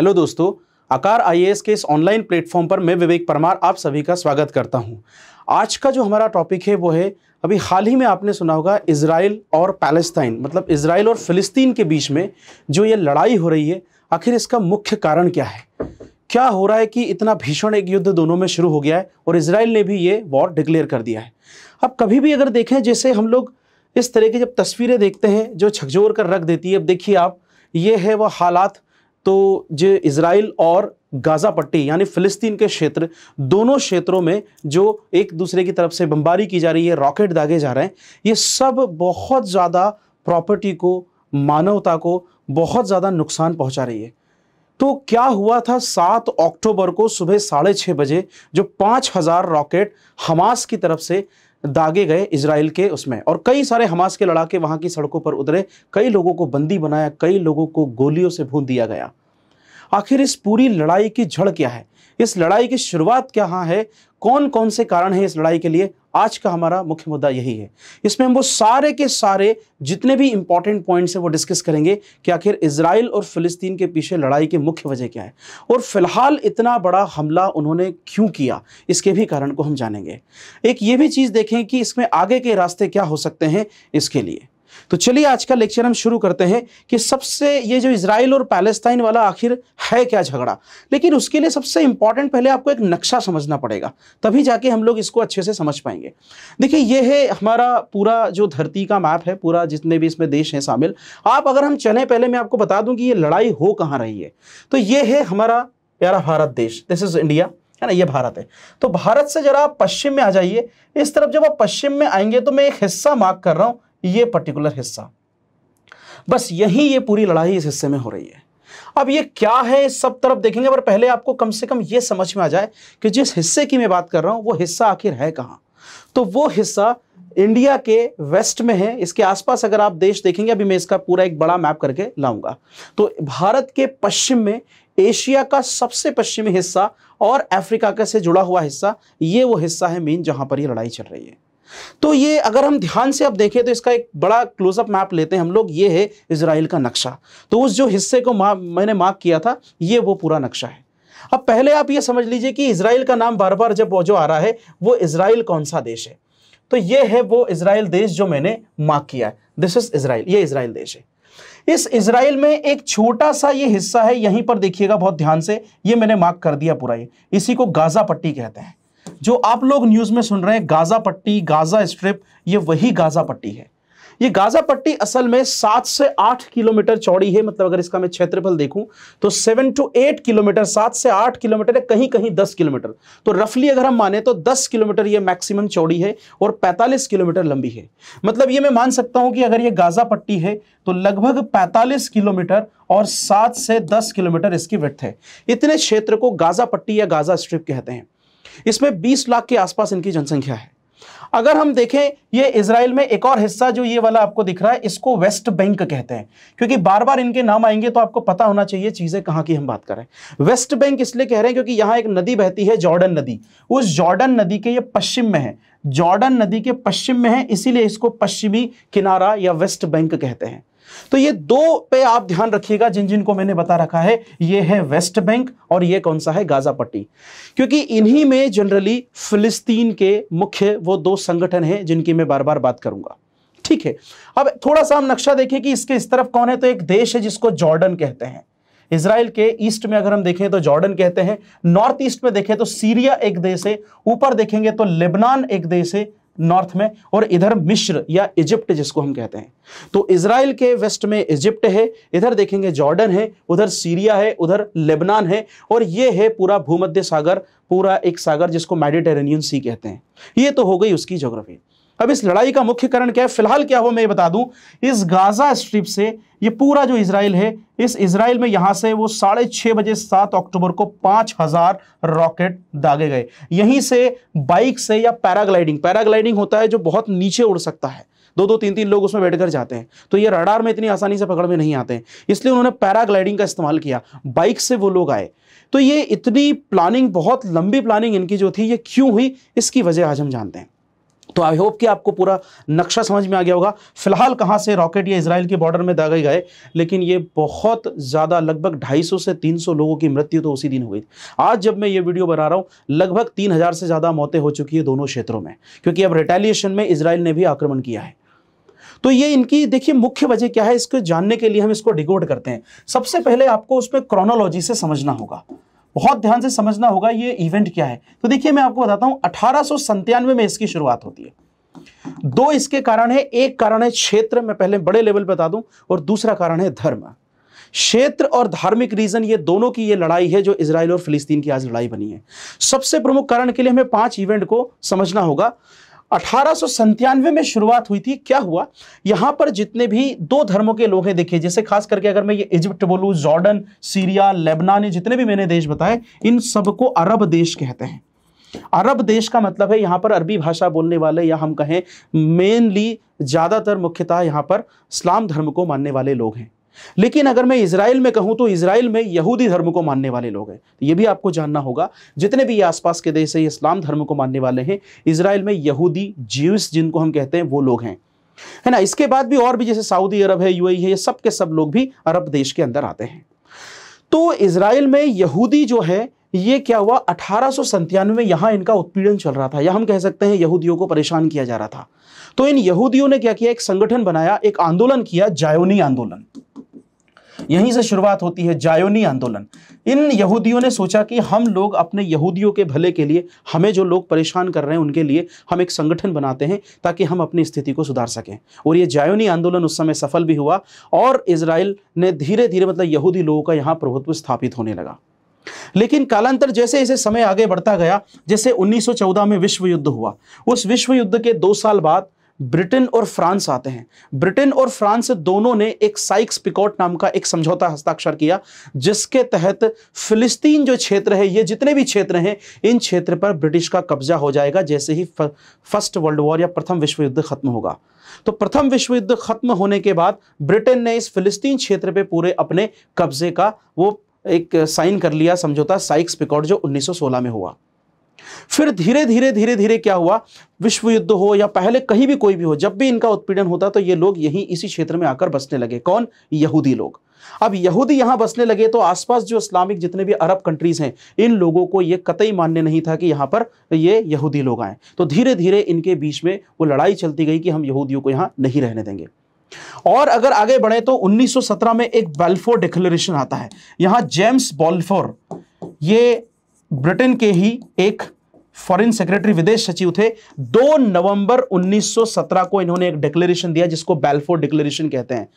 hello दोस्तों आकार IAS के इस ऑनलाइन प्लेटफॉर्म पर मैं विवेक परमार आप सभी का स्वागत करता हूं आज का जो हमारा टॉपिक है वो है अभी हाल ही में आपने सुना होगा इसराइल और पैलेस्ताइन मतलब इसराइल और फिलिस्तीन के बीच में जो ये लड़ाई हो रही है आखिर इसका मुख्य कारण क्या है क्या हो रहा है कि इतना भीषण एक युद्ध दोनों में शुरू हो गया है और इसराइल ने भी ये वॉर डिक्लेयर कर दिया है अब कभी भी अगर देखें जैसे हम लोग इस तरह की जब तस्वीरें देखते हैं जो छकझोर कर रख देती है अब देखिए आप ये है वह हालात तो जो इसराइल और गाज़ा पट्टी यानी फ़िलिस्तीन के क्षेत्र दोनों क्षेत्रों में जो एक दूसरे की तरफ से बमबारी की जा रही है रॉकेट दागे जा रहे हैं ये सब बहुत ज़्यादा प्रॉपर्टी को मानवता को बहुत ज़्यादा नुकसान पहुंचा रही है तो क्या हुआ था सात अक्टूबर को सुबह साढ़े छः बजे जो पाँच हज़ार रॉकेट हमास की तरफ से दागे गए इसराइल के उसमें और कई सारे हमास के लड़ाके वहाँ की सड़कों पर उतरे कई लोगों को बंदी बनाया कई लोगों को गोलियों से भून दिया गया आखिर इस पूरी लड़ाई की झड़ क्या है इस लड़ाई की शुरुआत क्या हाँ है कौन कौन से कारण हैं इस लड़ाई के लिए आज का हमारा मुख्य मुद्दा यही है इसमें हम वो सारे के सारे जितने भी इंपॉर्टेंट पॉइंट्स हैं वो डिस्कस करेंगे कि आखिर इसराइल और फिलिस्तीन के पीछे लड़ाई की मुख्य वजह क्या है और फिलहाल इतना बड़ा हमला उन्होंने क्यों किया इसके भी कारण को हम जानेंगे एक ये भी चीज़ देखें कि इसमें आगे के रास्ते क्या हो सकते हैं इसके लिए तो चलिए आज का लेक्चर हम शुरू करते हैं कि सबसे ये जो इसराइल और पैलेस्ताइन वाला आखिर है क्या झगड़ा लेकिन उसके लिए सबसे इंपॉर्टेंट पहले आपको एक नक्शा समझना पड़ेगा तभी जाके हम लोग इसको अच्छे से समझ पाएंगे देखिए ये है हमारा पूरा जो धरती का मैप है पूरा जितने भी इसमें देश हैं शामिल आप अगर हम चले पहले मैं आपको बता दूं कि ये लड़ाई हो कहाँ रही है तो ये है हमारा प्यारा भारत देश दिस इज इंडिया है ना ये भारत है तो भारत से जरा आप पश्चिम में आ जाइए इस तरफ जब आप पश्चिम में आएंगे तो मैं एक हिस्सा मार्क कर रहा हूँ ये पर्टिकुलर हिस्सा बस यही ये पूरी लड़ाई इस हिस्से में हो रही है अब ये क्या है सब तरफ देखेंगे पर पहले आपको कम से कम ये समझ में आ जाए कि जिस हिस्से की मैं बात कर रहा हूं वो हिस्सा आखिर है कहाँ तो वो हिस्सा इंडिया के वेस्ट में है इसके आसपास अगर आप देश देखेंगे अभी मैं इसका पूरा एक बड़ा मैप करके लाऊंगा तो भारत के पश्चिम में एशिया का सबसे पश्चिमी हिस्सा और अफ्रीका से जुड़ा हुआ हिस्सा ये वो हिस्सा है मेन जहां पर ये लड़ाई चल रही है तो ये अगर हम ध्यान से अब देखें तो इसका एक बड़ा क्लोजअप मैप लेते हैं हम लोग ये है इसराइल का नक्शा तो उस जो हिस्से को मा, मैंने मार्क किया था ये वो पूरा नक्शा है अब पहले आप ये समझ लीजिए कि इसराइल का नाम बार बार जब जो आ रहा है वो इसराइल कौन सा देश है तो ये है वो इसराइल देश जो मैंने मार्क किया है दिस इज इसराइल ये इसराइल देश है इस इसराइल में एक छोटा सा ये हिस्सा है यहीं पर देखिएगा बहुत ध्यान से ये मैंने मार्क कर दिया पूरा ये इसी को गाजा पट्टी कहते हैं जो आप लोग न्यूज में सुन रहे हैं गाजा पट्टी गाजा स्ट्रिप ये वही गाजा पट्टी है ये गाजा पट्टी असल में सात से आठ किलोमीटर चौड़ी है मतलब अगर इसका मैं क्षेत्रफल देखूं तो सेवन टू एट किलोमीटर सात से आठ किलोमीटर है कहीं कहीं दस किलोमीटर तो रफली अगर हम माने तो दस किलोमीटर ये मैक्सिमम चौड़ी है और पैंतालीस किलोमीटर लंबी है मतलब ये मैं मान सकता हूं कि अगर ये गाजा पट्टी है तो लगभग पैंतालीस किलोमीटर और सात से दस किलोमीटर इसकी वृथ है इतने क्षेत्र को गाजा पट्टी या गाजा स्ट्रिप कहते हैं इसमें 20 लाख के आसपास इनकी जनसंख्या है अगर हम देखें ये इसराइल में एक और हिस्सा जो ये वाला आपको दिख रहा है इसको वेस्ट बैंक कहते हैं क्योंकि बार बार इनके नाम आएंगे तो आपको पता होना चाहिए चीज़ें कहां की हम बात कर रहे हैं वेस्ट बैंक इसलिए कह रहे हैं क्योंकि यहां एक नदी बहती है जॉर्डन नदी उस जॉर्डन नदी के ये पश्चिम में है जॉर्डन नदी के पश्चिम में है इसीलिए इसको पश्चिमी किनारा या वेस्ट बैंक कहते हैं तो ये दो पे आप ध्यान रखिएगा जिन जिन को मैंने बता रखा है ये है वेस्ट बैंक और ये कौन सा है गाजा पट्टी क्योंकि इन्हीं में जनरली फिलिस्तीन के मुख्य वो दो संगठन हैं जिनकी मैं बार बार बात करूंगा ठीक है अब थोड़ा सा हम नक्शा देखें कि इसके इस तरफ कौन है तो एक देश है जिसको जॉर्डन कहते हैं इसराइल के ईस्ट में अगर हम देखें तो जॉर्डन कहते हैं नॉर्थ ईस्ट में देखें तो सीरिया एक देश है ऊपर देखेंगे तो लेबनान एक देश है नॉर्थ में और इधर मिश्र या इजिप्ट जिसको हम कहते हैं तो इसराइल के वेस्ट में इजिप्ट है इधर देखेंगे जॉर्डन है उधर सीरिया है उधर लेबनान है और ये है पूरा भूमध्य सागर पूरा एक सागर जिसको मेडिटेरेनियन सी कहते हैं ये तो हो गई उसकी जोग्राफी अब इस लड़ाई का मुख्य कारण क्या है फिलहाल क्या हो मैं ये बता दूं इस गाजा स्ट्रिप से ये पूरा जो इसराइल है इस इसराइल में यहां से वो साढ़े छह बजे सात अक्टूबर को पांच हज़ार रॉकेट दागे गए यहीं से बाइक से या पैराग्लाइडिंग पैराग्लाइडिंग होता है जो बहुत नीचे उड़ सकता है दो दो तीन तीन लोग उसमें बैठकर जाते हैं तो ये रडार में इतनी आसानी से पकड़ में नहीं आते हैं इसलिए उन्होंने पैराग्लाइडिंग का इस्तेमाल किया बाइक से वो लोग आए तो ये इतनी प्लानिंग बहुत लंबी प्लानिंग इनकी जो थी ये क्यों हुई इसकी वजह आज हम जानते हैं तो आई होप कि आपको पूरा नक्शा समझ में आ गया होगा फिलहाल कहाँ से रॉकेट ये इसराइल के बॉर्डर में दागे गए लेकिन ये बहुत ज़्यादा लगभग 250 से 300 लोगों की मृत्यु तो उसी दिन हुई आज जब मैं ये वीडियो बना रहा हूँ लगभग 3000 से ज़्यादा मौतें हो चुकी है दोनों क्षेत्रों में क्योंकि अब रिटेलिएशन में इसराइल ने भी आक्रमण किया है तो ये इनकी देखिए मुख्य वजह क्या है इसको जानने के लिए हम इसको डिकोड करते हैं सबसे पहले आपको उसमें क्रोनोलॉजी से समझना होगा बहुत ध्यान से समझना होगा ये इवेंट क्या है तो देखिए मैं आपको बताता हूं अठारह में इसकी शुरुआत होती है दो इसके कारण है एक कारण है क्षेत्र में पहले बड़े लेवल पर बता दूं और दूसरा कारण है धर्म क्षेत्र और धार्मिक रीजन ये दोनों की ये लड़ाई है जो इसराइल और फिलिस्तीन की आज लड़ाई बनी है सबसे प्रमुख कारण के लिए हमें पांच इवेंट को समझना होगा अठारह में शुरुआत हुई थी क्या हुआ यहां पर जितने भी दो धर्मों के लोग हैं देखिए जैसे खास करके अगर मैं ये इजिप्ट बोलूँ जॉर्डन सीरिया लेबनान जितने भी मैंने देश बताए इन सबको अरब देश कहते हैं अरब देश का मतलब है यहाँ पर अरबी भाषा बोलने वाले या हम कहें मेनली ज़्यादातर मुख्यतः यहाँ पर इस्लाम धर्म को मानने वाले लोग हैं लेकिन अगर मैं इसराइल में कहूं तो इसराइल में यहूदी धर्म को मानने वाले लोग हैं तो ये भी आपको जानना होगा जितने भी आसपास के देश है इस्लाम धर्म को मानने वाले हैं इसराइल में यहूदी जीव्स जिनको हम कहते हैं वो लोग हैं है ना इसके बाद भी और भी जैसे सऊदी अरब है यूएई e है ये सब के सब लोग भी अरब देश के अंदर आते हैं तो इसराइल में यहूदी जो है ये क्या हुआ अठारह में यहां इनका उत्पीड़न चल रहा था या हम कह सकते हैं यहूदियों को परेशान किया जा रहा था तो इन यहूदियों ने क्या किया एक संगठन बनाया एक आंदोलन किया जायोनी आंदोलन यहीं से शुरुआत होती है जायोनी आंदोलन इन यहूदियों ने सोचा कि हम लोग अपने यहूदियों के भले के लिए हमें जो लोग परेशान कर रहे हैं उनके लिए हम एक संगठन बनाते हैं ताकि हम अपनी स्थिति को सुधार सकें और ये जायोनी आंदोलन उस समय सफल भी हुआ और इसराइल ने धीरे धीरे मतलब यहूदी लोगों का यहाँ प्रभुत्व स्थापित होने लगा लेकिन कालांतर जैसे इसे समय आगे बढ़ता गया जैसे 1914 में विश्व युद्ध हुआ उस विश्व युद्ध के दो साल बाद ब्रिटेन और फ्रांस आते हैं ब्रिटेन और फ्रांस दोनों ने एक साइक्स पिकॉट नाम का एक समझौता हस्ताक्षर किया जिसके तहत फिलिस्तीन जो क्षेत्र है ये जितने भी क्षेत्र हैं इन क्षेत्र पर ब्रिटिश का कब्जा हो जाएगा जैसे ही फर्स्ट वर्ल्ड वॉर या प्रथम विश्व युद्ध खत्म होगा तो प्रथम विश्व युद्ध खत्म होने के बाद ब्रिटेन ने इस फिलिस्तीन क्षेत्र पर पूरे अपने कब्जे का वो एक साइन कर लिया समझौता साइक्स पिकॉट जो उन्नीस में हुआ फिर धीरे धीरे धीरे धीरे क्या हुआ विश्व युद्ध हो या पहले कहीं भी कोई भी हो जब भी इनका उत्पीड़न होता तो ये लोग यहीं इसी क्षेत्र में आकर बसने लगे कौन यहूदी लोग अब यहूदी यहां बसने लगे तो आसपास जो इस्लामिक जितने भी अरब कंट्रीज हैं इन लोगों को ये कतई मान्य नहीं था कि यहां पर ये यहूदी लोग आए तो धीरे धीरे इनके बीच में वो लड़ाई चलती गई कि हम यहूदियों को यहां नहीं रहने देंगे और अगर आगे बढ़े तो 1917 में एक बेल्फोर डिक्लेरेशन आता है यहां जेम्स बॉल्फोर ये ब्रिटेन के ही एक फॉरेन सेक्रेटरी विदेश सचिव थे 2 नवंबर 1917 को इन्होंने एक डिक्लेरेशन दिया जिसको बैल्फोर डिक्लेरेशन कहते हैं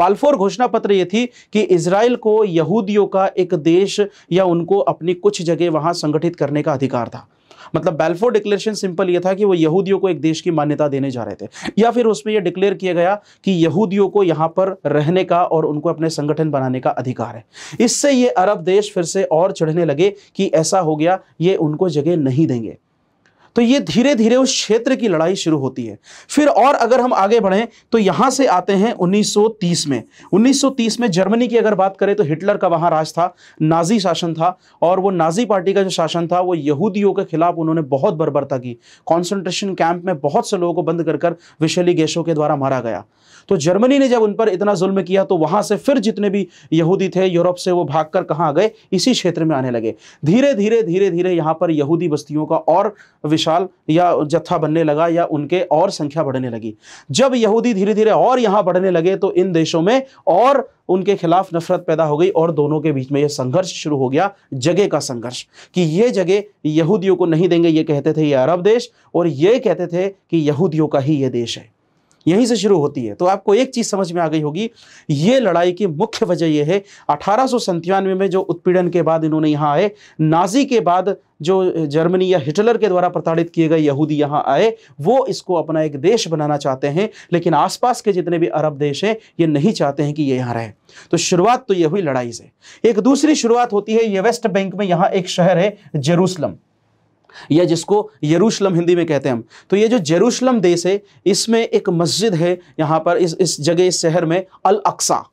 बाल्फोर घोषणा पत्र यह थी कि इसराइल को यहूदियों का एक देश या उनको अपनी कुछ जगह वहां संगठित करने का अधिकार था मतलब बेल्फोर डिक्लेरेशन सिंपल ये था कि वो यहूदियों को एक देश की मान्यता देने जा रहे थे या फिर उसमें यह डिक्लेयर किया गया कि यहूदियों को यहाँ पर रहने का और उनको अपने संगठन बनाने का अधिकार है इससे ये अरब देश फिर से और चढ़ने लगे कि ऐसा हो गया ये उनको जगह नहीं देंगे तो ये धीरे धीरे उस क्षेत्र की लड़ाई शुरू होती है फिर और अगर हम आगे बढ़ें तो यहां से आते हैं 1930 में 1930 में जर्मनी की अगर बात करें तो हिटलर का वहां राज था नाजी शासन था और वो नाजी पार्टी का जो शासन था वो यहूदियों के खिलाफ उन्होंने बहुत बर्बरता की कॉन्सेंट्रेशन कैंप में बहुत से लोगों को बंद कर कर विशेली गैसों के द्वारा मारा गया तो जर्मनी ने जब उन पर इतना जुल्म किया तो वहां से फिर जितने भी यहूदी थे यूरोप से वो भाग कर आ गए इसी क्षेत्र में आने लगे धीरे धीरे धीरे धीरे यहां पर यहूदी बस्तियों का और विशेष विशाल या जत्था बनने लगा या उनके और संख्या बढ़ने लगी जब यहूदी धीरे धीरे और यहां बढ़ने लगे तो इन देशों में और उनके खिलाफ नफरत पैदा हो गई और दोनों के बीच में यह संघर्ष शुरू हो गया जगह का संघर्ष कि ये जगह यहूदियों को नहीं देंगे ये कहते थे ये अरब देश और ये कहते थे कि यहूदियों का ही ये देश है यहीं से शुरू होती है तो आपको एक चीज़ समझ में आ गई होगी ये लड़ाई की मुख्य वजह यह है अठारह में जो उत्पीड़न के बाद इन्होंने यहाँ आए नाजी के बाद जो जर्मनी या हिटलर के द्वारा प्रताड़ित किए गए यहूदी यहाँ आए वो इसको अपना एक देश बनाना चाहते हैं लेकिन आसपास के जितने भी अरब देश हैं ये नहीं चाहते हैं कि ये यहाँ रहे तो शुरुआत तो ये हुई लड़ाई से एक दूसरी शुरुआत होती है ये वेस्ट बैंक में यहाँ एक शहर है जेरूसलम या जिसको यरूशलम हिंदी में कहते हैं हम तो ये जो जेरूशलम देश है इसमें एक मस्जिद है यहाँ पर इस इस जगह इस शहर में अल अक्सा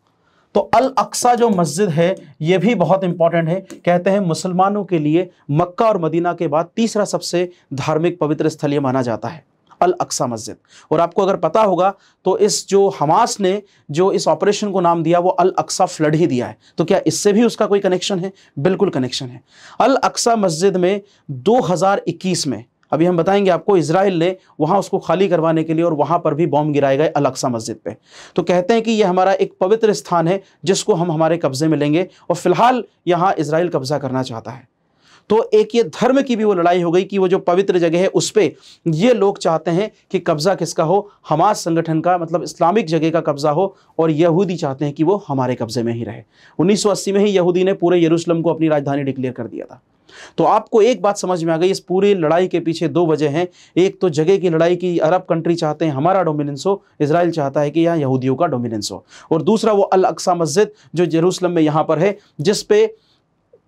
तो अल अक्सा जो मस्जिद है ये भी बहुत इंपॉर्टेंट है कहते हैं मुसलमानों के लिए मक्का और मदीना के बाद तीसरा सबसे धार्मिक पवित्र स्थल ये माना जाता है अल अक्सा मस्जिद और आपको अगर पता होगा तो इस जो हमास ने जो इस ऑपरेशन को नाम दिया वो अल अक्सा फ्लड ही दिया है तो क्या इससे भी उसका कोई कनेक्शन है बिल्कुल कनेक्शन है अल अक्सा मस्जिद में 2021 में अभी हम बताएंगे आपको इसराइल ने वहाँ उसको खाली करवाने के लिए और वहाँ पर भी बॉम्ब गिराए गए अलक्सा मस्जिद पे तो कहते हैं कि ये हमारा एक पवित्र स्थान है जिसको हम हमारे कब्ज़े में लेंगे और फिलहाल यहाँ इसराइल कब्ज़ा करना चाहता है तो एक ये धर्म की भी वो लड़ाई हो गई कि वो जो पवित्र जगह है उस पर ये लोग चाहते हैं कि कब्ज़ा किसका हो हमास संगठन का मतलब इस्लामिक जगह का कब्ज़ा हो और यहूदी चाहते हैं कि वो हमारे कब्ज़े में ही रहे 1980 में ही यहूदी ने पूरे यरूशलम को अपनी राजधानी डिक्लेयर कर दिया था तो आपको एक बात समझ में आ गई इस पूरी लड़ाई के पीछे दो वजह हैं एक तो जगह की लड़ाई की अरब कंट्री चाहते हैं हमारा डोमिनेंस हो इसराइल चाहता है कि यहाँ यहूदियों का डोमिनेंस हो और दूसरा वो अल अक्सा मस्जिद जो जेरूसलम में यहाँ पर है जिस पे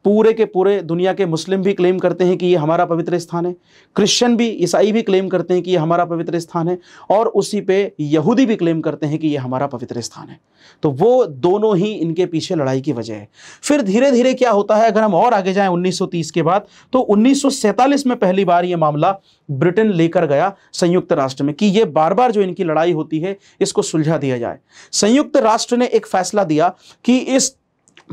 पूरे के पूरे दुनिया के मुस्लिम भी क्लेम करते हैं कि ये हमारा पवित्र स्थान है क्रिश्चियन भी ईसाई भी क्लेम करते हैं कि ये हमारा पवित्र स्थान है और उसी पे यहूदी भी क्लेम करते हैं कि ये हमारा पवित्र स्थान है तो वो दोनों ही इनके पीछे लड़ाई की वजह है फिर धीरे धीरे क्या होता है अगर हम और आगे जाएं 1930 के बाद तो उन्नीस में पहली बार ये मामला ब्रिटेन लेकर गया संयुक्त राष्ट्र में कि ये बार बार जो इनकी लड़ाई होती है इसको सुलझा दिया जाए संयुक्त राष्ट्र ने एक फैसला दिया कि इस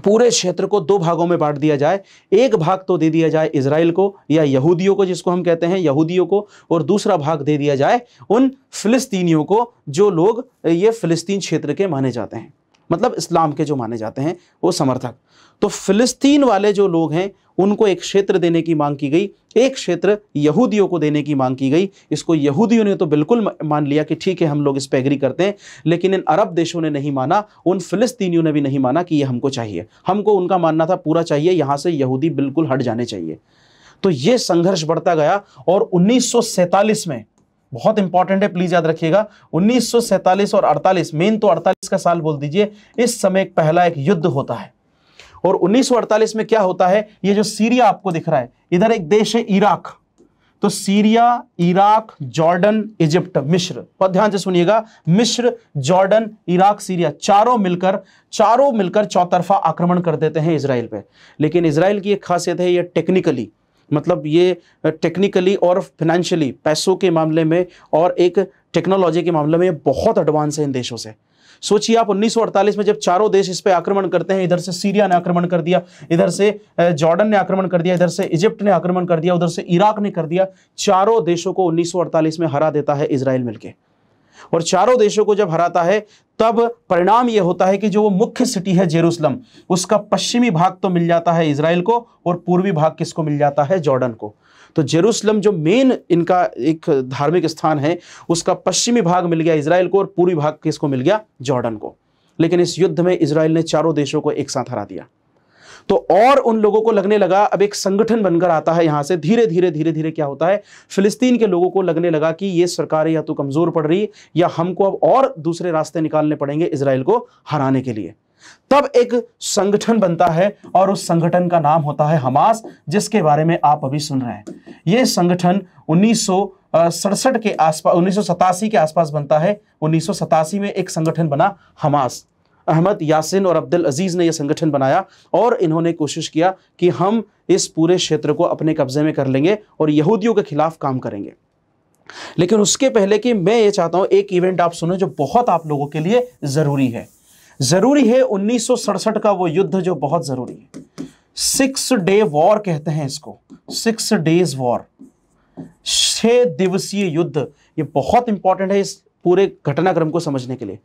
पूरे क्षेत्र को दो भागों में बांट दिया जाए एक भाग तो दे दिया जाए इसराइल को या यहूदियों को जिसको हम कहते हैं यहूदियों को और दूसरा भाग दे दिया जाए उन फिलिस्तीनियों को जो लोग ये फिलिस्तीन क्षेत्र के माने जाते हैं मतलब इस्लाम के जो माने जाते हैं वो समर्थक तो फिलिस्तीन वाले जो लोग हैं उनको एक क्षेत्र देने की मांग की गई एक क्षेत्र यहूदियों को देने की मांग की गई इसको यहूदियों ने तो बिल्कुल मान लिया कि ठीक है हम लोग इस पर एग्री करते हैं लेकिन इन अरब देशों ने नहीं माना उन फिलिस्तीनियों ने भी नहीं माना कि ये हमको चाहिए हमको उनका मानना था पूरा चाहिए यहाँ से यहूदी बिल्कुल हट जाने चाहिए तो ये संघर्ष बढ़ता गया और उन्नीस में बहुत इंपॉर्टेंट है प्लीज याद रखिएगा 1947 और 48 मेन तो 48 का साल बोल दीजिए इस समय पहला एक युद्ध होता है और 1948 में क्या होता है ये जो सीरिया आपको दिख रहा है इधर एक देश है इराक तो सीरिया इराक जॉर्डन इजिप्ट मिश्र पर ध्यान से सुनिएगा मिश्र जॉर्डन इराक सीरिया चारों मिलकर चारों मिलकर चौतरफा आक्रमण कर देते हैं इसराइल पे लेकिन इसराइल की एक खासियत है ये टेक्निकली मतलब ये टेक्निकली और फिनेंशियली पैसों के मामले में और एक टेक्नोलॉजी के मामले में बहुत एडवांस है इन देशों से सोचिए आप 1948 में जब चारों देश इस पर आक्रमण करते हैं इधर से सीरिया ने आक्रमण कर दिया इधर से जॉर्डन ने आक्रमण कर दिया इधर से इजिप्ट ने आक्रमण कर दिया उधर से इराक ने कर दिया चारों देशों को 1948 में हरा देता है इसराइल मिलकर और चारों देशों को जब हराता है तब परिणाम यह होता है कि जो वो मुख्य सिटी है जेरूसलम उसका पश्चिमी भाग तो मिल जाता है इसराइल को और पूर्वी भाग किसको मिल जाता है जॉर्डन को तो जेरूसलम जो मेन इनका एक धार्मिक स्थान है उसका पश्चिमी भाग मिल गया इसराइल को और पूर्वी भाग किसको मिल गया जॉर्डन को लेकिन इस युद्ध में इसराइल ने चारों देशों को एक साथ हरा दिया तो और उन लोगों को लगने लगा अब एक संगठन बनकर आता है यहां से धीरे धीरे धीरे धीरे क्या होता है फिलिस्तीन के लोगों को लगने लगा कि ये सरकार या तो कमज़ोर पड़ रही या हमको अब और दूसरे रास्ते निकालने पड़ेंगे इसराइल को हराने के लिए तब एक संगठन बनता है और उस संगठन का नाम होता है हमास जिसके बारे में आप अभी सुन रहे हैं यह संगठन उन्नीस सड़सठ के आसपास उन्नीस के आसपास बनता है उन्नीस में एक संगठन बना हमास अहमद यासिन और अब्दुल अजीज़ ने यह संगठन बनाया और इन्होंने कोशिश किया कि हम इस पूरे क्षेत्र को अपने कब्ज़े में कर लेंगे और यहूदियों के खिलाफ काम करेंगे लेकिन उसके पहले कि मैं ये चाहता हूँ एक इवेंट आप सुनो जो बहुत आप लोगों के लिए ज़रूरी है ज़रूरी है उन्नीस का वो युद्ध जो बहुत ज़रूरी है सिक्स डे वॉर कहते हैं इसको सिक्स डेज वॉर छह दिवसीय युद्ध ये बहुत इंपॉर्टेंट है इस पूरे घटनाक्रम को समझने के लिए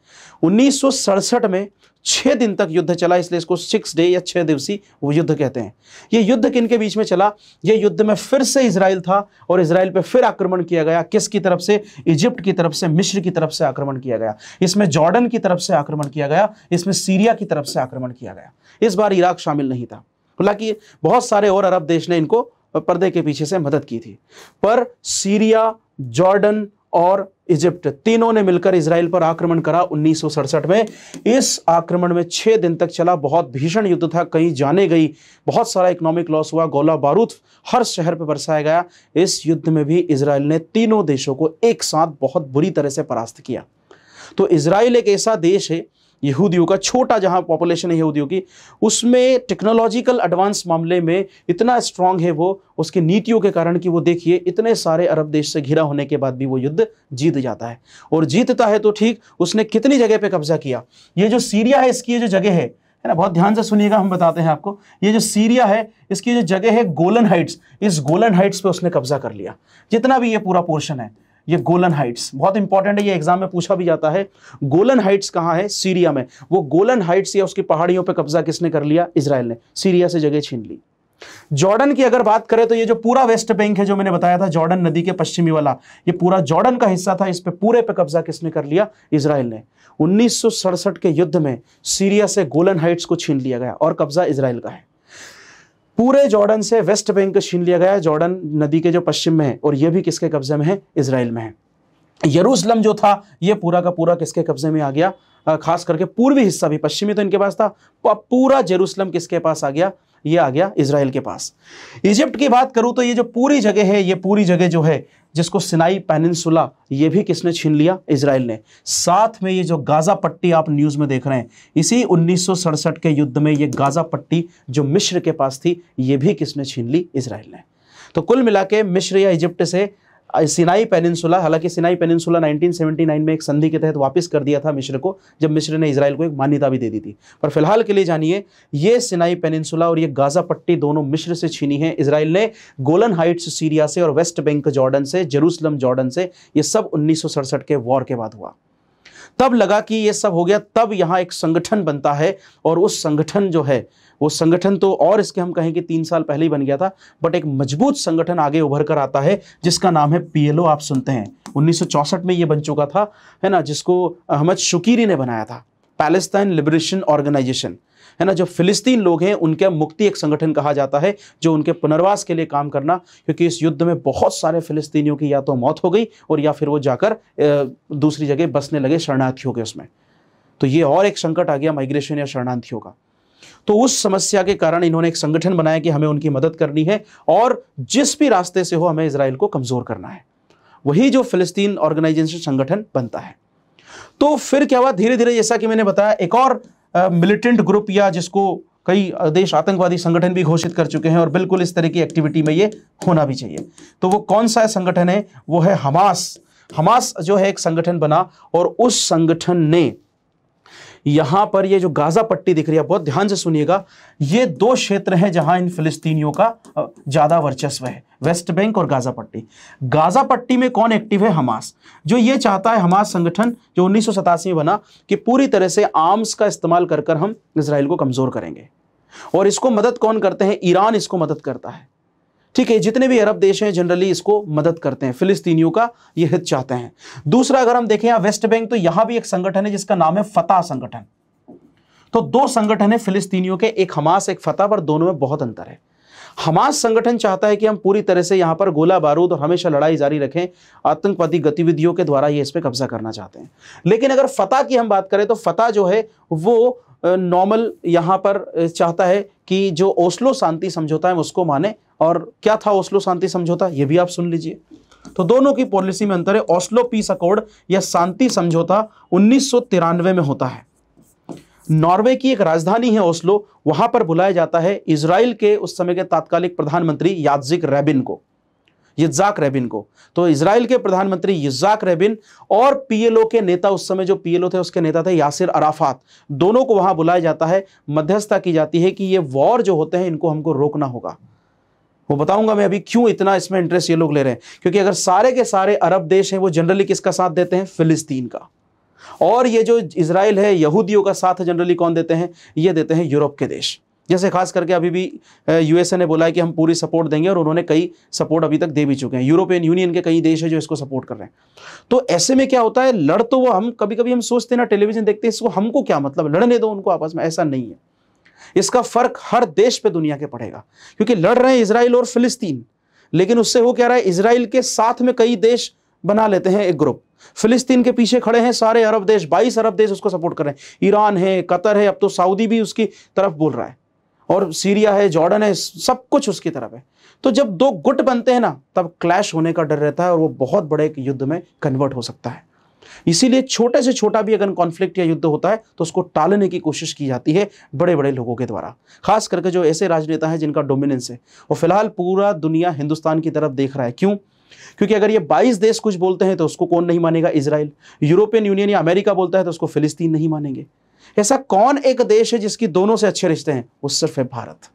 उन्नीस में छह दिन तक युद्ध चला इसलिए इसको सिक्स डे या छह दिवसीय वो युद्ध कहते हैं ये युद्ध किन के बीच में चला ये युद्ध में फिर से इसराइल था और इसराइल पे फिर आक्रमण किया गया किसकी तरफ से इजिप्ट की तरफ से मिश्र की तरफ से आक्रमण किया गया इसमें जॉर्डन की तरफ से आक्रमण किया गया इसमें सीरिया की तरफ से आक्रमण किया गया इस बार इराक शामिल नहीं था हालांकि बहुत सारे और अरब देश ने इनको पर्दे के पीछे से मदद की थी पर सीरिया जॉर्डन और इजिप्ट तीनों ने मिलकर इसराइल पर आक्रमण करा उन्नीस में इस आक्रमण में छह दिन तक चला बहुत भीषण युद्ध था कहीं जाने गई बहुत सारा इकोनॉमिक लॉस हुआ गोला बारूद हर शहर पर बरसाया गया इस युद्ध में भी इसराइल ने तीनों देशों को एक साथ बहुत बुरी तरह से परास्त किया तो इसराइल एक ऐसा देश है यहूदियों का छोटा जहाँ पॉपुलेशन है यहूदियों की उसमें टेक्नोलॉजिकल एडवांस मामले में इतना स्ट्रांग है वो उसकी नीतियों के कारण कि वो देखिए इतने सारे अरब देश से घिरा होने के बाद भी वो युद्ध जीत जाता है और जीतता है तो ठीक उसने कितनी जगह पर कब्जा किया ये जो सीरिया है इसकी ये जो जगह है है ना बहुत ध्यान से सुनिएगा हम बताते हैं आपको ये जो सीरिया है इसकी जो जगह है गोलन हाइट्स इस गोलन हाइट्स पे उसने कब्जा कर लिया जितना भी ये पूरा पोर्शन है ये गोलन हाइट्स बहुत इंपॉर्टेंट है ये एग्जाम में पूछा भी जाता है गोलन हाइट्स कहाँ है सीरिया में वो गोलन हाइट्स या उसकी पहाड़ियों पर कब्जा किसने कर लिया इसराइल ने सीरिया से जगह छीन ली जॉर्डन की अगर बात करें तो ये जो पूरा वेस्ट बैंक है जो मैंने बताया था जॉर्डन नदी के पश्चिमी वाला ये पूरा जॉर्डन का हिस्सा था इस पे पूरे पे कब्जा किसने कर लिया इसराइल ने उन्नीस के युद्ध में सीरिया से गोलन हाइट्स को छीन लिया गया और कब्जा इसराइल का है पूरे जॉर्डन से वेस्ट बैंक को छीन लिया गया जॉर्डन नदी के जो पश्चिम में है और यह भी किसके कब्जे में है इसराइल में है यरूशलम जो था यह पूरा का पूरा किसके कब्जे में आ गया खास करके पूर्वी हिस्सा भी पश्चिमी तो इनके पास था पूरा जेरूसलम किसके पास आ गया ये आ गया इसराइल के पास इजिप्ट की बात करूं तो ये जो पूरी जगह है ये पूरी जगह जो है जिसको सिनाई पेनिनसुला ये भी किसने छीन लिया इसराइल ने साथ में ये जो गाज़ा पट्टी आप न्यूज़ में देख रहे हैं इसी उन्नीस के युद्ध में ये गाज़ा पट्टी जो मिश्र के पास थी ये भी किसने छीन ली इसराइल ने तो कुल मिला के मिश्र या इजिप्ट से सिनाई पेनिनसुला हालांकि सिनाई पेनिनसुला 1979 में एक संधि के तहत वापस कर दिया था मिश्र को जब मिश्र ने इसराइल को एक मान्यता भी दे दी थी पर फिलहाल के लिए जानिए ये सिनाई पेनिनसुला और ये गाजा पट्टी दोनों मिश्र से छीनी है इसराइल ने गोलन हाइट्स सीरिया से और वेस्ट बैंक जॉर्डन से जेरूसलम जॉर्डन से ये सब उन्नीस के वॉर के बाद हुआ तब लगा कि ये सब हो गया तब यहाँ एक संगठन बनता है और उस संगठन जो है वो संगठन तो और इसके हम कहें कि तीन साल पहले ही बन गया था बट एक मजबूत संगठन आगे उभर कर आता है जिसका नाम है पीएलओ आप सुनते हैं 1964 में ये बन चुका था है ना जिसको अहमद शुकीरी ने बनाया था पैलेस्टाइन लिबरेशन ऑर्गेनाइजेशन है ना जो फिलिस्तीन लोग हैं उनके मुक्ति एक संगठन कहा जाता है जो उनके पुनर्वास के लिए काम करना क्योंकि इस युद्ध में बहुत सारे फिलिस्तीनियों की या तो मौत हो गई और या फिर वो जाकर दूसरी जगह बसने लगे शरणार्थियों के उसमें तो ये और एक संकट आ गया माइग्रेशन या शरणार्थियों का तो उस समस्या के कारण इन्होंने एक संगठन बनाया कि हमें उनकी मदद करनी है और जिस भी रास्ते से हो हमें इसराइल को कमज़ोर करना है वही जो फिलिस्तीन ऑर्गेनाइजेशन संगठन बनता है तो फिर क्या हुआ धीरे धीरे जैसा कि मैंने बताया एक और मिलिटेंट ग्रुप या जिसको कई देश आतंकवादी संगठन भी घोषित कर चुके हैं और बिल्कुल इस तरह की एक्टिविटी में ये होना भी चाहिए तो वो कौन सा संगठन है वो है हमास हमास जो है एक संगठन बना और उस संगठन ने यहां पर ये जो गाजा पट्टी दिख रही है बहुत ध्यान से सुनिएगा ये दो क्षेत्र हैं जहां इन फिलिस्तीनियों का ज्यादा वर्चस्व है वेस्ट बैंक और गाजा पट्टी गाजा पट्टी में कौन एक्टिव है हमास जो ये चाहता है हमास संगठन जो उन्नीस में बना कि पूरी तरह से आर्म्स का इस्तेमाल कर कर हम इसराइल को कमजोर करेंगे और इसको मदद कौन करते हैं ईरान इसको मदद करता है ठीक है जितने भी अरब देश हैं जनरली इसको मदद करते हैं फिलिस्तीनियों का ये हित चाहते हैं दूसरा अगर हम देखें यहां वेस्ट बैंक तो यहां भी एक संगठन है जिसका नाम है फतेह संगठन तो दो संगठन है फिलिस्तीनियों के एक हमास एक फतह पर दोनों में बहुत अंतर है हमास संगठन चाहता है कि हम पूरी तरह से यहां पर गोला बारूद और हमेशा लड़ाई जारी रखें आतंकवादी गतिविधियों के द्वारा ये इस पर कब्जा करना चाहते हैं लेकिन अगर फतेह की हम बात करें तो फतेह जो है वो नॉर्मल यहां पर चाहता है कि जो ओस्लो शांति समझौता है उसको माने और क्या था ओस्लो शांति समझौता ये भी आप सुन लीजिए तो दोनों की पॉलिसी में अंतर है ओस्लो पीस अकॉर्ड या शांति समझौता उन्नीस में होता है नॉर्वे की एक राजधानी है ओस्लो वहां पर बुलाया जाता है इसराइल के उस समय के तात्कालिक प्रधानमंत्री याजिक रेबिन को यज्जाक रेबिन को तो इसराइल के प्रधानमंत्री यज्जाक रेबिन और पीएलओ के नेता उस समय जो पीएलओ थे उसके नेता थे यासिर अराफात दोनों को वहां बुलाया जाता है मध्यस्थता की जाती है कि ये वॉर जो होते हैं इनको हमको रोकना होगा वो बताऊंगा मैं अभी क्यों इतना इसमें इंटरेस्ट ये लोग ले रहे हैं क्योंकि अगर सारे के सारे अरब देश हैं वो जनरली किसका साथ देते हैं फिलिस्तीन का और ये जो इसराइल है यहूदियों का साथ जनरली कौन देते हैं ये देते हैं यूरोप के देश जैसे खास करके अभी भी यूएसए ने बोला है कि हम पूरी सपोर्ट देंगे और उन्होंने कई सपोर्ट अभी तक दे भी चुके हैं यूरोपियन यूनियन के कई देश है जो इसको सपोर्ट कर रहे हैं तो ऐसे में क्या होता है लड़ तो वो हम कभी कभी हम सोचते हैं ना टेलीविजन देखते हैं इसको हमको क्या मतलब लड़ने दो उनको आपस में ऐसा नहीं है इसका फ़र्क हर देश पे दुनिया के पड़ेगा क्योंकि लड़ रहे हैं इसराइल और फिलिस्तीन लेकिन उससे हो क्या रहा है इसराइल के साथ में कई देश बना लेते हैं एक ग्रुप फिलिस्तीन के पीछे खड़े हैं सारे अरब देश बाईस अरब देश उसको सपोर्ट कर रहे हैं ईरान है कतर है अब तो सऊदी भी उसकी तरफ बोल रहा है और सीरिया है जॉर्डन है सब कुछ उसकी तरफ है तो जब दो गुट बनते हैं ना तब क्लैश होने का डर रहता है और वो बहुत बड़े युद्ध में कन्वर्ट हो सकता है इसीलिए छोटे से छोटा भी अगर कॉन्फ्लिक्ट या युद्ध होता है तो उसको टालने की कोशिश की जाती है बड़े बड़े लोगों के द्वारा खास करके जो ऐसे राजनेता हैं जिनका डोमिनेंस है वो फिलहाल पूरा दुनिया हिंदुस्तान की तरफ देख रहा है क्यों क्योंकि अगर ये 22 देश कुछ बोलते हैं तो उसको कौन नहीं मानेगा इसराइल यूरोपियन यूनियन या अमेरिका बोलता है तो उसको फिलिस्तीन नहीं मानेंगे ऐसा कौन एक देश है जिसकी दोनों से अच्छे रिश्ते हैं वो सिर्फ है भारत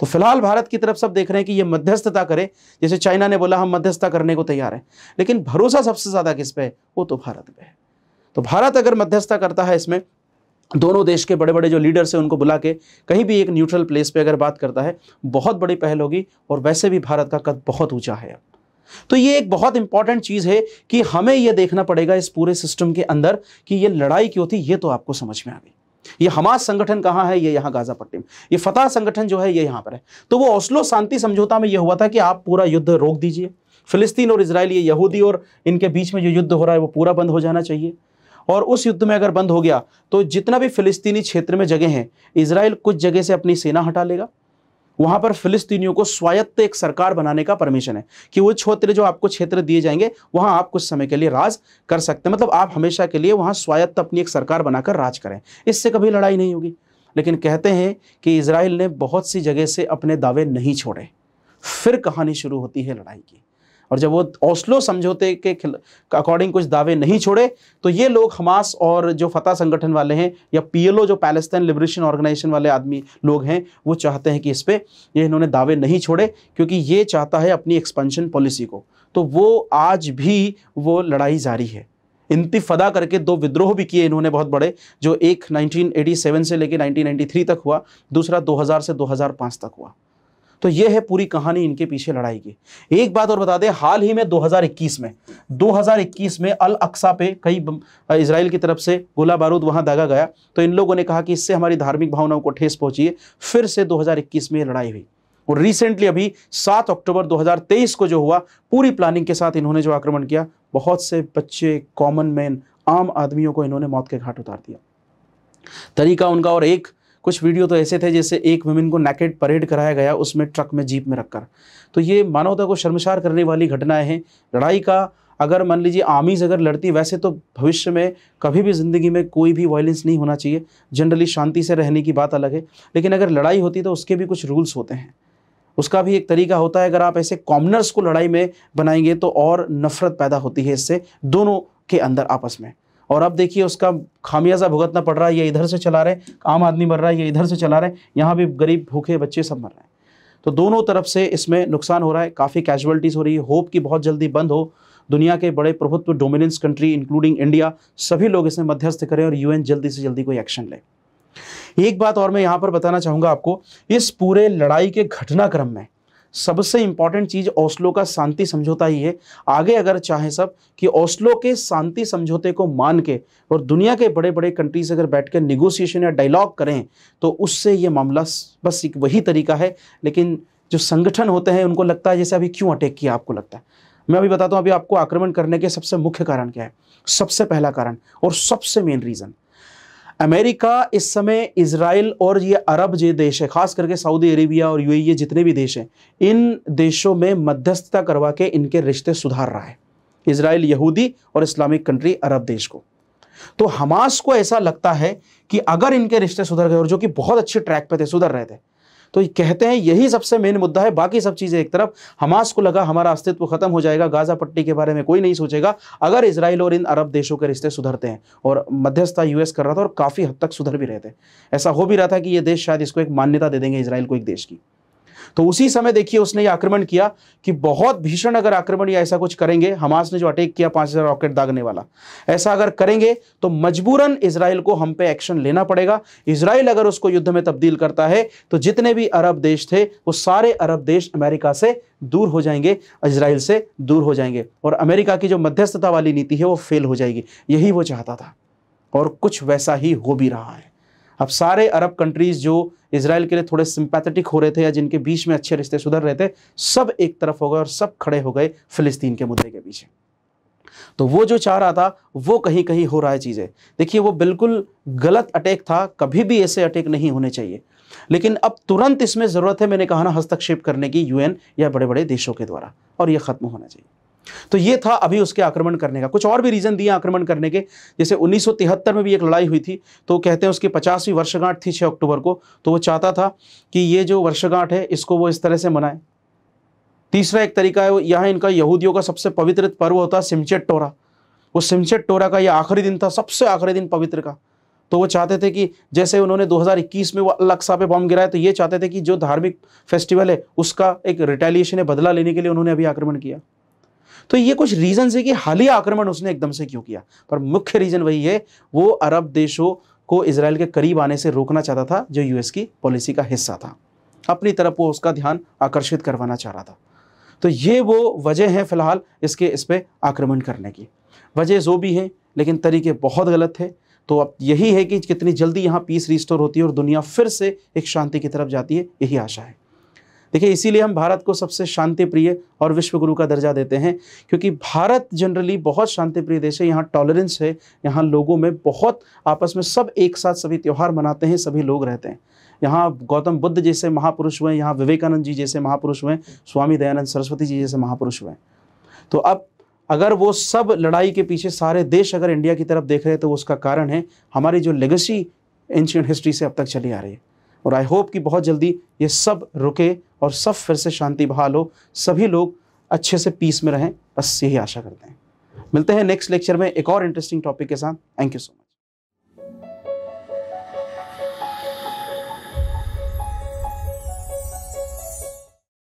तो फिलहाल भारत की तरफ सब देख रहे हैं कि ये मध्यस्थता करे जैसे चाइना ने बोला हम मध्यस्थता करने को तैयार हैं लेकिन भरोसा सबसे ज़्यादा किस पे है वो तो भारत पे है तो भारत अगर मध्यस्थता करता है इसमें दोनों देश के बड़े बड़े जो लीडर्स हैं उनको बुला के कहीं भी एक न्यूट्रल प्लेस पे अगर बात करता है बहुत बड़ी पहल होगी और वैसे भी भारत का कद बहुत ऊंचा है तो ये एक बहुत इंपॉर्टेंट चीज़ है कि हमें ये देखना पड़ेगा इस पूरे सिस्टम के अंदर कि ये लड़ाई क्यों थी ये तो आपको समझ में आ गई ये हमास संगठन कहाँ है ये यहाँ गाजा पट्टी में ये फतेह संगठन जो है ये यहाँ पर है तो वो ओस्लो शांति समझौता में ये हुआ था कि आप पूरा युद्ध रोक दीजिए फिलिस्तीन और इसराइल ये यहूदी और इनके बीच में जो युद्ध हो रहा है वो पूरा बंद हो जाना चाहिए और उस युद्ध में अगर बंद हो गया तो जितना भी फिलिस्तीनी क्षेत्र में जगह हैं इसराइल कुछ जगह से अपनी सेना हटा लेगा वहां पर फिलिस्तीनियों को स्वायत्त एक सरकार बनाने का परमिशन है कि वो क्षेत्र जो आपको क्षेत्र दिए जाएंगे वहां आप कुछ समय के लिए राज कर सकते हैं मतलब आप हमेशा के लिए वहां स्वायत्त अपनी एक सरकार बनाकर राज करें इससे कभी लड़ाई नहीं होगी लेकिन कहते हैं कि इसराइल ने बहुत सी जगह से अपने दावे नहीं छोड़े फिर कहानी शुरू होती है लड़ाई की और जब वो ओस्लो समझौते के अकॉर्डिंग कुछ दावे नहीं छोड़े तो ये लोग हमास और जो फतह संगठन वाले हैं या पीएलओ जो पैलेस्तान लिबरेशन ऑर्गेनाइजेशन वाले आदमी लोग हैं वो चाहते हैं कि इस पर ये इन्होंने दावे नहीं छोड़े क्योंकि ये चाहता है अपनी एक्सपेंशन पॉलिसी को तो वो आज भी वो लड़ाई जारी है इंतफदा करके दो विद्रोह भी किए इन्होंने बहुत बड़े जो एक 1987 से लेकर 1993 तक हुआ दूसरा 2000 से 2005 तक हुआ तो ये है पूरी कहानी इनके पीछे लड़ाई की एक बात और बता दें हाल ही में 2021 में 2021 में अल अक्सा पे कई इसराइल की तरफ से गोला बारूद वहां दागा गया तो इन लोगों ने कहा कि इससे हमारी धार्मिक भावनाओं को ठेस पहुंची है फिर से 2021 में लड़ाई हुई और रिसेंटली अभी 7 अक्टूबर 2023 को जो हुआ पूरी प्लानिंग के साथ इन्होंने जो आक्रमण किया बहुत से बच्चे कॉमन मैन आम आदमियों को इन्होंने मौत के घाट उतार दिया तरीका उनका और एक कुछ वीडियो तो ऐसे थे जैसे एक वुमेन को नैकेट परेड कराया गया उसमें ट्रक में जीप में रखकर तो ये मानवता को शर्मसार करने वाली घटनाएं हैं लड़ाई का अगर मान लीजिए आर्मीज़ अगर लड़ती वैसे तो भविष्य में कभी भी ज़िंदगी में कोई भी वायलेंस नहीं होना चाहिए जनरली शांति से रहने की बात अलग है लेकिन अगर लड़ाई होती तो उसके भी कुछ रूल्स होते हैं उसका भी एक तरीका होता है अगर आप ऐसे कॉमनर्स को लड़ाई में बनाएंगे तो और नफरत पैदा होती है इससे दोनों के अंदर आपस में और अब देखिए उसका खामियाजा भुगतना पड़ रहा है ये इधर से चला रहे आम आदमी मर रहा है ये इधर से चला रहे यहाँ भी गरीब भूखे बच्चे सब मर रहे हैं तो दोनों तरफ से इसमें नुकसान हो रहा है काफ़ी कैजुअलिटीज़ हो रही है होप कि बहुत जल्दी बंद हो दुनिया के बड़े प्रभुत्व डोमिनेंस कंट्री इंक्लूडिंग इंडिया सभी लोग इसमें मध्यस्थ करें और यूएन जल्दी से जल्दी कोई एक्शन ले एक बात और मैं यहाँ पर बताना चाहूँगा आपको इस पूरे लड़ाई के घटनाक्रम में सबसे इंपॉर्टेंट चीज़ ओस्लो का शांति समझौता ही है आगे अगर चाहें सब कि ओस्लो के शांति समझौते को मान के और दुनिया के बड़े बड़े कंट्रीज अगर बैठ कर निगोसिएशन या डायलॉग करें तो उससे ये मामला बस एक वही तरीका है लेकिन जो संगठन होते हैं उनको लगता है जैसे अभी क्यों अटैक किया आपको लगता है मैं अभी बताता हूँ अभी आपको आक्रमण करने के सबसे मुख्य कारण क्या है सबसे पहला कारण और सबसे मेन रीज़न अमेरिका इस समय इसराइल और ये अरब जो देश है ख़ास करके सऊदी अरेबिया और यूएई ये जितने भी देश हैं इन देशों में मध्यस्थता करवा के इनके रिश्ते सुधार रहा है इसराइल यहूदी और इस्लामिक कंट्री अरब देश को तो हमास को ऐसा लगता है कि अगर इनके रिश्ते सुधर गए और जो कि बहुत अच्छे ट्रैक पे थे सुधर रहे थे तो कहते हैं यही सबसे मेन मुद्दा है बाकी सब चीज़ें एक तरफ हमास को लगा हमारा अस्तित्व खत्म हो जाएगा गाजा पट्टी के बारे में कोई नहीं सोचेगा अगर इसराइल और इन अरब देशों के रिश्ते सुधरते हैं और मध्यस्थता यूएस कर रहा था और काफ़ी हद तक सुधर भी रहे थे ऐसा हो भी रहा था कि ये देश शायद इसको एक मान्यता दे देंगे इसराइल को एक देश की तो उसी समय देखिए उसने ये आक्रमण किया कि बहुत भीषण अगर आक्रमण या ऐसा कुछ करेंगे हमास ने जो अटैक किया पांच हज़ार रॉकेट दागने वाला ऐसा अगर करेंगे तो मजबूरन इसराइल को हम पे एक्शन लेना पड़ेगा इसराइल अगर उसको युद्ध में तब्दील करता है तो जितने भी अरब देश थे वो सारे अरब देश अमेरिका से दूर हो जाएंगे इसराइल से दूर हो जाएंगे और अमेरिका की जो मध्यस्थता वाली नीति है वो फेल हो जाएगी यही वो चाहता था और कुछ वैसा ही हो भी रहा है अब सारे अरब कंट्रीज़ जो इसराइल के लिए थोड़े सिंपैथेटिक हो रहे थे या जिनके बीच में अच्छे रिश्ते सुधर रहे थे सब एक तरफ हो गए और सब खड़े हो गए फिलिस्तीन के मुद्दे के पीछे तो वो जो चाह रहा था वो कहीं कहीं हो रहा है चीज़ें देखिए वो बिल्कुल गलत अटैक था कभी भी ऐसे अटैक नहीं होने चाहिए लेकिन अब तुरंत इसमें ज़रूरत है मैंने कहा ना हस्तक्षेप करने की यूएन या बड़े बड़े देशों के द्वारा और ये ख़त्म होना चाहिए तो ये था अभी उसके आक्रमण करने का कुछ और भी रीज़न दिए आक्रमण करने के जैसे 1973 में भी एक लड़ाई हुई थी तो कहते हैं उसकी पचासवीं वर्षगांठ थी 6 अक्टूबर को तो वो चाहता था कि ये जो वर्षगांठ है इसको वो इस तरह से मनाए तीसरा एक तरीका है यहाँ इनका यहूदियों का सबसे पवित्र पर्व होता है सिमचेट टोरा वो सिमचेट टोरा का यह आखिरी दिन था सबसे आखिरी दिन पवित्र का तो वो चाहते थे कि जैसे उन्होंने 2021 में वो सा पे बॉम्ब गिराया तो ये चाहते थे कि जो धार्मिक फेस्टिवल है उसका एक रिटेलिएशन है बदला लेने के लिए उन्होंने अभी आक्रमण किया तो ये कुछ रीज़न है कि हालिया आक्रमण उसने एकदम से क्यों किया पर मुख्य रीज़न वही है वो अरब देशों को इसराइल के करीब आने से रोकना चाहता था जो यूएस की पॉलिसी का हिस्सा था अपनी तरफ वो उसका ध्यान आकर्षित करवाना चाह रहा था तो ये वो वजह है फ़िलहाल इसके इस पर आक्रमण करने की वजह जो भी हैं लेकिन तरीके बहुत गलत थे तो अब यही है कि कितनी जल्दी यहाँ पीस रिस्टोर होती है और दुनिया फिर से एक शांति की तरफ जाती है यही आशा है देखिए इसीलिए हम भारत को सबसे शांति प्रिय और विश्व गुरु का दर्जा देते हैं क्योंकि भारत जनरली बहुत शांति प्रिय देश है यहाँ टॉलरेंस है यहाँ लोगों में बहुत आपस में सब एक साथ सभी त्यौहार मनाते हैं सभी लोग रहते हैं यहाँ गौतम बुद्ध जैसे महापुरुष हुए यहाँ विवेकानंद जी जैसे महापुरुष हुए स्वामी दयानंद सरस्वती जी जैसे महापुरुष हुए तो अब अगर वो सब लड़ाई के पीछे सारे देश अगर इंडिया की तरफ देख रहे हैं तो उसका कारण है हमारी जो लेगेसी एंशियंट हिस्ट्री से अब तक चली आ रही है और आई होप कि बहुत जल्दी ये सब रुके और सब फिर से शांति बहाल हो सभी लोग अच्छे से पीस में रहें बस यही आशा करते हैं मिलते हैं नेक्स्ट लेक्चर में एक और इंटरेस्टिंग टॉपिक के साथ थैंक यू सो मच